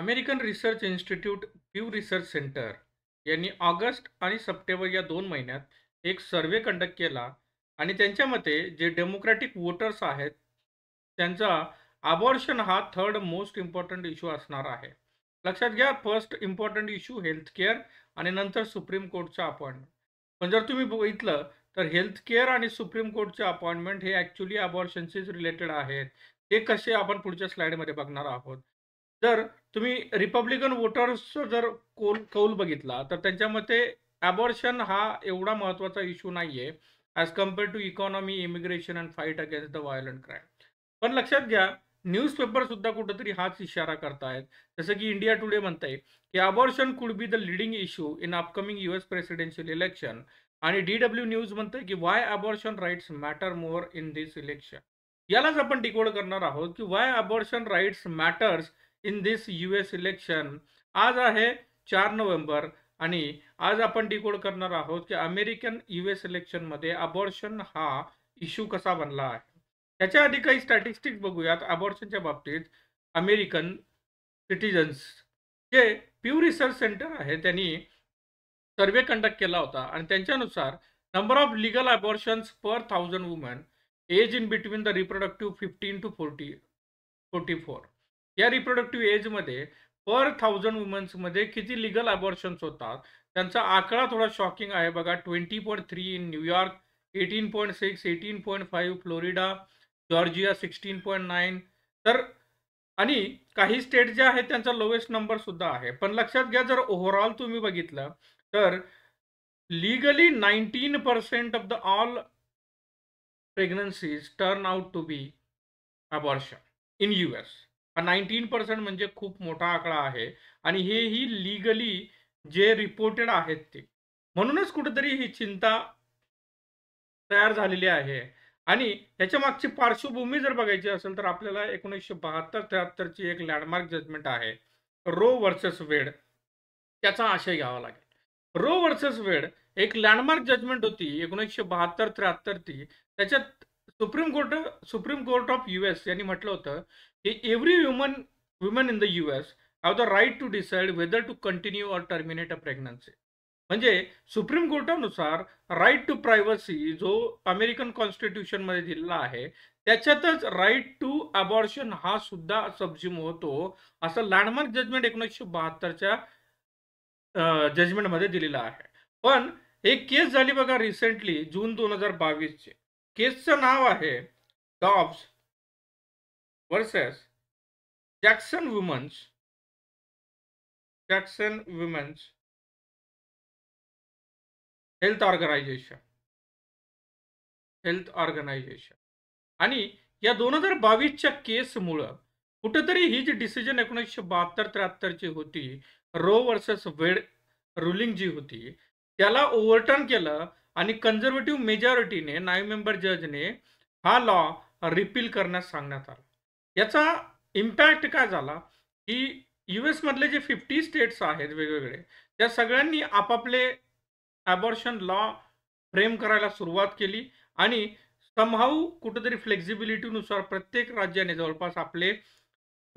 American research institute Pew research center यांनी August आणि September या दोन महिन्यात एक सर्वे कंडक्ट केला आणि त्यांच्या मते जे डेमोक्रॅटिक वोटर्स आहेत त्यांचा आबॉर्शन हा थर्ड मोस्ट इम्पॉर्टंट इशू असणार आहे लक्षात घ्या फर्स्ट इम्पॉर्टंट इशू हेल्थकेअर आणि नंतर सुप्रीम कोर्टचा अपॉइंटमेंट पण जर तुम्ही बघितलं तर हेल्थकेअर आणि सुप्रीम कोर्टचे अपॉइंटमेंट हे ॲक्च्युली अबॉर्शनशीच रिलेटेड आहेत ते कसे आपण पुढच्या स्लाइडमध्ये बघणार आहोत जर तुम्ही रिपब्लिकन वोटर्स जर कोल कौल बघितला तर त्यांच्या मते अबॉर्शन हा एवढा महत्वाचा इश्यू नाहीये as compare to economy immigration and fight against the violent crime पण लक्षात घ्या न्यूजपेपर सुद्धा कुठेतरी हाच इशारा करतायत जसं की इंडिया टुडे म्हणते की abortion could be the leading issue in upcoming S presidential election आणि डी डब्ल्यू न्यूज म्हणतंय की why abortion rights matter more in this election यालाच आपण डिकोड करणार आहोत की why abortion rights matters in this U S election आज आहे चार नोव्हेंबर आणि आज आपण डिकोड करणार आहोत की अमेरिकन यू एस इलेक्शनमध्ये अबॉर्शन हा इश्यू कसा बनला आहे त्याच्या आधी काही स्टॅटिस्टिक बघूयात अबॉर्शनच्या बाबतीत अमेरिकन सिटीजन्स जे प्यू रिसर्च सेंटर आहे त्यांनी सर्वे कंडक्ट केला होता आणि त्यांच्यानुसार number of legal abortions per thousand woman age in between the reproductive fifteen to forty forty four या रिप्रोडक्टिव्ह एजमध्ये पर थाउजंड वुमन्समध्ये किती लिगल अबॉर्शन्स होतात त्यांचा आकडा थोडा शॉकिंग आहे बघा twenty point three in New York eighteen point six eighteen point five Florida Georgia sixteen point nine तर आणि काही स्टेट जे आहेत त्यांचा लोवेस्ट नंबर सुद्धा आहे पण लक्षात घ्या जर ओव्हरऑल तुम्ही बघितलं तर legally nineteen percent of the all pregnancies turn out to be abortion in U S nineteen percent म्हणजे खूप मोठा आकडा आहे आणि हे ही लिगली जे रिपोर्टेड आहेत ते म्हणूनच कुठेतरी ही चिंता तयार झालेली आहे आणि याच्या मागची पार्श्वभूमी जर बघायची असेल तर आपल्याला एकोणीसशे बहात्तर त्र्याहत्तरची एक लँडमार्क जजमेंट आहे रो वर्सेस वेड त्याचा आशय घ्यावा लागेल रो वर्सेस वेड एक लँडमार्क जजमेंट होती एकोणीसशे बहात्तर त्र्याहत्तर ती त्याच्यात Supreme Court Supreme Court of U S यांनी म्हटलं होतं की every human woman in the U S have the right to decide whether to continue or terminate a pregnancy म्हणजे सुप्रीम कोर्टानुसार राईट टू प्रायव्हसी जो अमेरिकन मध्ये दिलेला आहे त्याच्यातच राईट टू अबॉर्शन हा सुद्धा सबजिम होतो असं लँडमार्क जजमेंट एकोणीसशे बहात्तरच्या जजमेंटमध्ये दिलेला आहे पण एक केस झाली बघा रिसेंटली जून दोन हजार बावीसची केसचं नाव आहे Dobbs versus Jackson Women's Jackson Women's Health Organization Health Organization आणि या दोन हजार बावीसच्या केसमुळं कुठेतरी ही जी डिसिजन एकोणीसशे बहात्तर त्र्याहत्तरची होती रो वर्सेस वेड रुलिंग जी होती त्याला ओव्हरटर्न केलं आणि कन्झर्वेटिव्ह मेजॉरिटीने नाईव्ह मेंबर जजने हा लॉ रिपील करण्यास सांगण्यात आला याचा इम्पॅक्ट काय झाला की यू मधले जे फिफ्टी स्टेट्स आहेत वेगवेगळे त्या सगळ्यांनी आपापले ॲबॉर्शन लॉ फ्रेम करायला सुरुवात केली आणि समहाऊ कुठेतरी फ्लेक्झिबिलिटीनुसार प्रत्येक राज्याने जवळपास आपले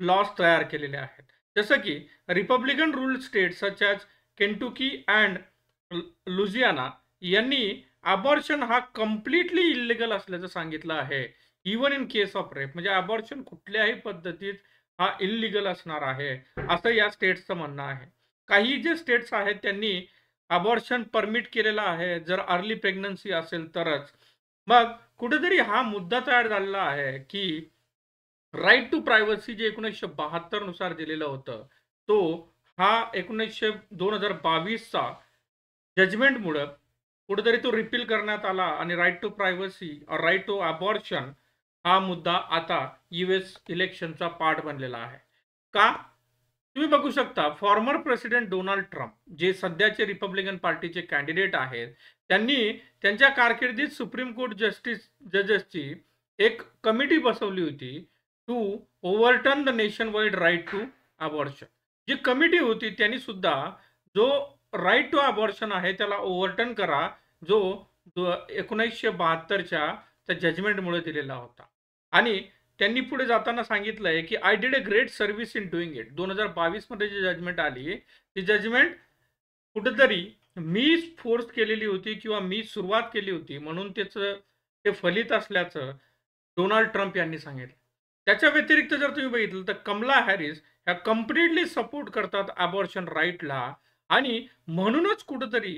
लॉज तयार केलेले आहेत जसं की Republican rule state such as Kentucky and Louisiana यांनी अबॉर्शन हा कम्प्लिटली इलिगल असल्याचं सांगितलं आहे even in case of rape म्हणजे अबॉर्शन कुठल्याही पद्धतीत हा इलिगल असणार आहे असं या स्टेट्सचं म्हणणं आहे काही जे स्टेट्स आहेत त्यांनी अबॉर्शन परमिट केलेलं आहे जर अर्ली प्रेग्नन्सी असेल तरच मग कुठेतरी हा मुद्दा तयार झालेला आहे की राईट टू प्रायव्हसी जे एकोणीसशे बहात्तर नुसार दिलेलं होतं तो हा एकोणीसशे दोन हजार बावीसचा जजमेंटमुळं कुठेतरी तो रिपील करण्यात आला आणि right to privacy right to abortion हा मुद्दा आता युएस इलेक्शनचा पार्ट बनलेला आहे का तुम्ही बघू शकता फॉर्मर प्रेसिडेंट डोनाल्ड ट्रम्प जे सध्याचे रिपब्लिकन पार्टीचे कॅन्डिडेट आहेत त्यांनी त्यांच्या कारकिर्दीत सुप्रीम कोर्ट जस्टिस जजेसची एक कमिटी बसवली होती to overturn the nationwide right to abortion जी कमिटी होती त्यांनी सुद्धा जो राईट टू अबॉर्शन आहे त्याला ओव्हरटर्न करा जो एकोणीसशे बहात्तरच्या त्या जजमेंटमुळे दिलेला होता आणि त्यांनी पुढे जाताना सांगितलं की I did a great service in doing it दोन हजार बावीसमध्ये जी जजमेंट आली ती जजमेंट कुठेतरी मी फोर्स केलेली होती किंवा मी सुरुवात केली होती म्हणून त्याचं ते फलित असल्याचं डोनाल्ड ट्रम्प यांनी सांगितलं त्याच्या व्यतिरिक्त जर तुम्ही बघितलं तर कमला हॅरिस ह्या कम्प्लिटली सपोर्ट करतात अबॉर्शन राईटला आणि म्हणूनच कुठंतरी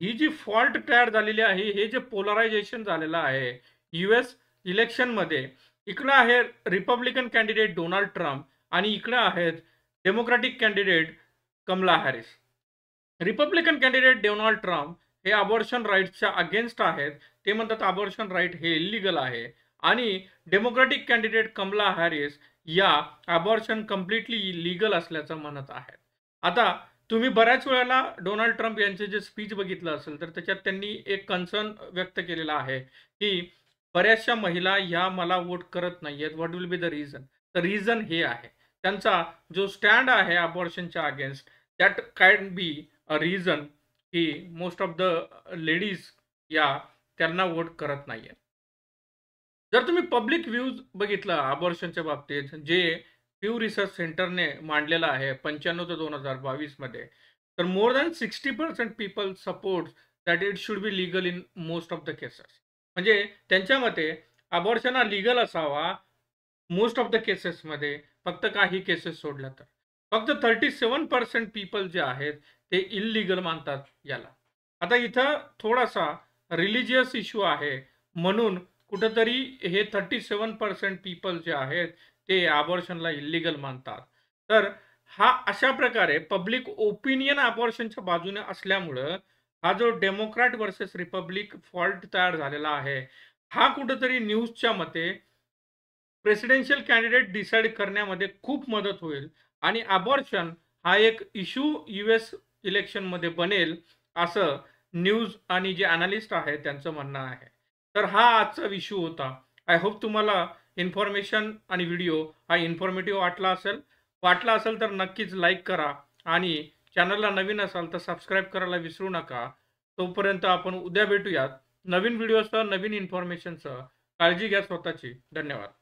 ही जी फॉल्ट तयार झालेली आहे हे जे पोलरायझेशन झालेलं आहे यू एस इलेक्शनमध्ये इकडं आहे रिपब्लिकन कॅन्डिडेट डोनाल्ड ट्रम्प आणि इकडं आहेत Democratic candidate Kamala Harris Republican candidate Donald Trump हे अबॉर्शन राईटच्या अगेन्स्ट आहेत ते म्हणतात अबॉर्शन राईट हे इलिगल आहे आणि डेमोक्रॅटिक कॅन्डिडेट कमला हॅरिस या अबॉर्शन कम्प्लिटली लिगल असल्याचं म्हणत आहेत आता तुम्ही बऱ्याच वेळेला डोनाल्ड ट्रम्प यांचे जे स्पीच बघितलं असेल तर त्याच्यात त्यांनी एक कन्सर्न व्यक्त केलेला आहे की बऱ्याचशा महिला ह्या मला वोट करत नाही आहेत what will be the reason तर रिझन हे आहे त्यांचा जो स्टँड आहे अबॉर्शनच्या against that can be a reason की मोस्ट ऑफ द लेडीज या त्यांना वोट करत नाही जर तुम्ही पब्लिक व्ह्यूज बघितलं अबॉर्शनच्या बाबतीत जे प्यू रिसर्च सेंटरने मांडलेला आहे पंच्याण्णव ते दोन हजार बावीसमध्ये तर more than sixty percent people support that it should be legal in most of the cases म्हणजे त्यांच्या मते अबॉर्शन हा लिगल असावा मोस्ट ऑफ द मध्ये फक्त काही केसेस सोडल्या तर फक्त थर्टी सेवन पर्सेंट पीपल जे आहेत ते इलिगल मानतात याला आता इथं थोडासा रिलिजियस इश्यू आहे म्हणून कुठंतरी हे थर्टी सेवन पर्सेंट पीपल जे आहेत ते अबॉर्शनला इलिगल मानतात तर हा अशा प्रकारे पब्लिक ओपिनियन अबॉर्शनच्या बाजूने असल्यामुळं हा जो डेमोक्रॅट वर्सेस रिपब्लिक फॉल्ट तयार झालेला आहे हा कुठंतरी न्यूजच्या मते प्रेसिडेन्शियल कॅन्डिडेट डिसाईड करण्यामध्ये खूप मदत होईल आणि अबॉर्शन हा एक इश्यू यू एस इलेक्शनमध्ये बनेल असं न्यूज आणि जे अनालिस्ट आहे त्यांचं म्हणणं आहे तर हा आजचा इश्यू होता आय होप तुम्हाला इन्फॉर्मेशन आणि व्हिडिओ हा इन्फॉर्मेटिव्ह वाटला असेल वाटला असेल तर नक्कीच लाईक करा आणि चॅनलला नवीन असाल तर सबस्क्राईब करायला विसरू नका तोपर्यंत आपण उद्या भेटूयात नवीन व्हिडिओसह नवीन इन्फॉर्मेशनसह काळजी घ्या स्वतःची धन्यवाद